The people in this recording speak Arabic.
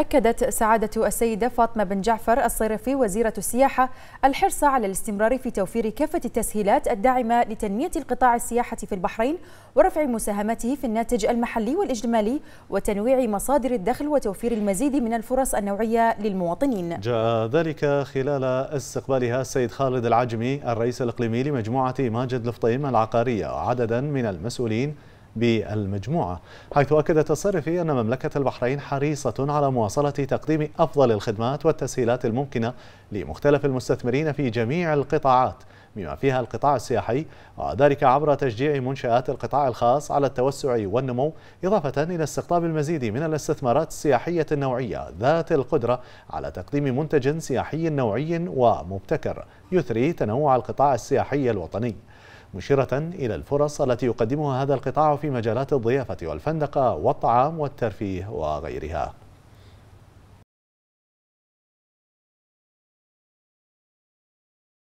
أكدت سعادة السيدة فاطمة بن جعفر الصيرفي وزيرة السياحة الحرص على الاستمرار في توفير كافة التسهيلات الداعمة لتنمية القطاع السياحة في البحرين ورفع مساهمته في الناتج المحلي والإجمالي وتنويع مصادر الدخل وتوفير المزيد من الفرص النوعية للمواطنين جاء ذلك خلال استقبالها السيد خالد العجمي الرئيس الإقليمي لمجموعة ماجد الفطيم العقارية عددا من المسؤولين بالمجموعة حيث أكد الصرفي أن مملكة البحرين حريصة على مواصلة تقديم أفضل الخدمات والتسهيلات الممكنة لمختلف المستثمرين في جميع القطاعات بما فيها القطاع السياحي وذلك عبر تشجيع منشآت القطاع الخاص على التوسع والنمو إضافة إلى استقطاب المزيد من الاستثمارات السياحية النوعية ذات القدرة على تقديم منتج سياحي نوعي ومبتكر يثري تنوع القطاع السياحي الوطني مشيرة إلى الفرص التي يقدمها هذا القطاع في مجالات الضيافة والفندقة والطعام والترفيه وغيرها